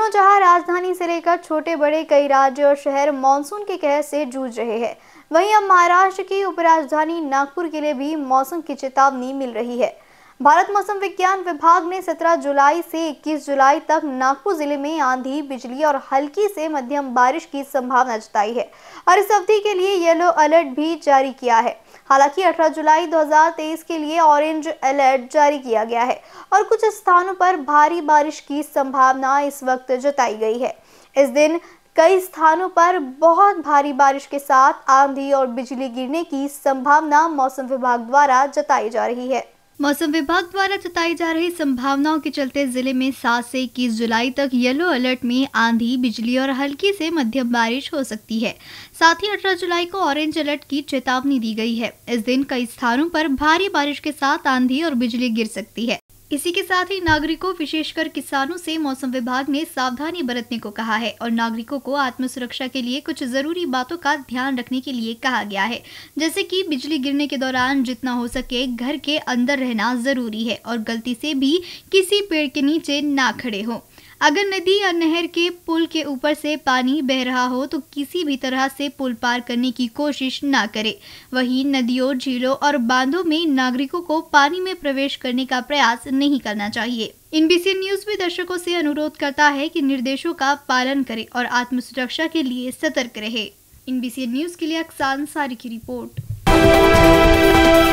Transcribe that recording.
दिनों जहां राजधानी से लेकर छोटे बड़े कई राज्य और शहर मानसून के कहर से जूझ रहे हैं वहीं अब महाराष्ट्र की उपराजधानी नागपुर के लिए भी मौसम की चेतावनी मिल रही है भारत मौसम विज्ञान विभाग ने 17 जुलाई से 21 जुलाई तक नागपुर जिले में आंधी बिजली और हल्की से मध्यम बारिश की संभावना जताई है और इस अवधि के लिए येलो अलर्ट भी जारी किया है हालांकि 18 जुलाई 2023 के लिए ऑरेंज अलर्ट जारी किया गया है और कुछ स्थानों पर भारी बारिश की संभावना इस वक्त जताई गई है इस दिन कई स्थानों पर बहुत भारी बारिश के साथ आंधी और बिजली गिरने की संभावना मौसम विभाग द्वारा जताई जा रही है मौसम विभाग द्वारा जताई जा रही संभावनाओं के चलते जिले में सात से इक्कीस जुलाई तक येलो अलर्ट में आंधी बिजली और हल्की से मध्यम बारिश हो सकती है साथ ही अठारह जुलाई को ऑरेंज अलर्ट की चेतावनी दी गई है इस दिन कई स्थानों पर भारी बारिश के साथ आंधी और बिजली गिर सकती है इसी के साथ ही नागरिकों विशेषकर किसानों से मौसम विभाग ने सावधानी बरतने को कहा है और नागरिकों को आत्मसुरक्षा के लिए कुछ जरूरी बातों का ध्यान रखने के लिए कहा गया है जैसे कि बिजली गिरने के दौरान जितना हो सके घर के अंदर रहना जरूरी है और गलती से भी किसी पेड़ के नीचे ना खड़े हों अगर नदी या नहर के पुल के ऊपर से पानी बह रहा हो तो किसी भी तरह से पुल पार करने की कोशिश ना करें वहीं नदियों झीलों और बांधों में नागरिकों को पानी में प्रवेश करने का प्रयास नहीं करना चाहिए इनबीसी न्यूज भी दर्शकों से अनुरोध करता है कि निर्देशों का पालन करें और आत्म सुरक्षा के लिए सतर्क रहे इनबीसी न्यूज के लिए अक्सान सारी की रिपोर्ट